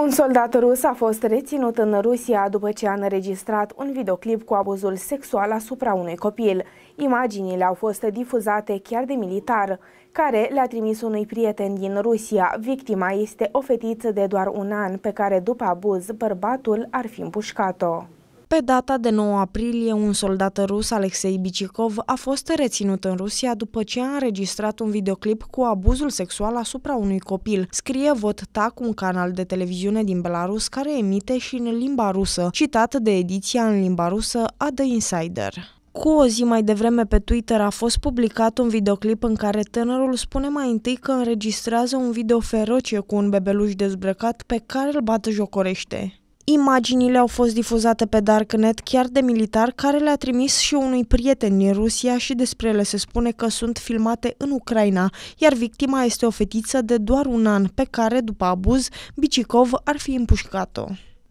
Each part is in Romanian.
Un soldat rus a fost reținut în Rusia după ce a înregistrat un videoclip cu abuzul sexual asupra unui copil. Imaginile au fost difuzate chiar de militar, care le-a trimis unui prieten din Rusia. Victima este o fetiță de doar un an, pe care după abuz bărbatul ar fi împușcat-o. Pe data de 9 aprilie, un soldat rus, Alexei Bicicov, a fost reținut în Rusia după ce a înregistrat un videoclip cu abuzul sexual asupra unui copil. Scrie Vot Tac, un canal de televiziune din Belarus care emite și în limba rusă, citat de ediția în limba rusă a The Insider. Cu o zi mai devreme pe Twitter a fost publicat un videoclip în care tânărul spune mai întâi că înregistrează un video feroce cu un bebeluș dezbrăcat pe care îl bat jocorește. Imaginile au fost difuzate pe Darknet chiar de militar care le-a trimis și unui prieten din Rusia și despre ele se spune că sunt filmate în Ucraina, iar victima este o fetiță de doar un an pe care, după abuz, Bicicov ar fi împușcat-o.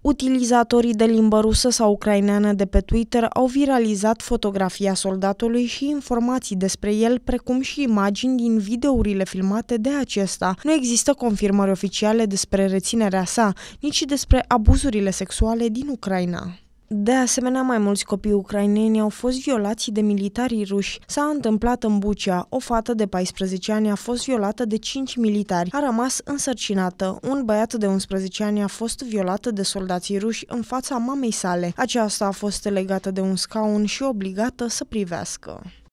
Utilizatorii de limbă rusă sau ucraineană de pe Twitter au viralizat fotografia soldatului și informații despre el, precum și imagini din videourile filmate de acesta. Nu există confirmări oficiale despre reținerea sa, nici despre abuzurile sexuale din Ucraina. De asemenea, mai mulți copii ucraineni au fost violați de militarii ruși. S-a întâmplat în Bucea. O fată de 14 ani a fost violată de 5 militari. A rămas însărcinată. Un băiat de 11 ani a fost violată de soldații ruși în fața mamei sale. Aceasta a fost legată de un scaun și obligată să privească.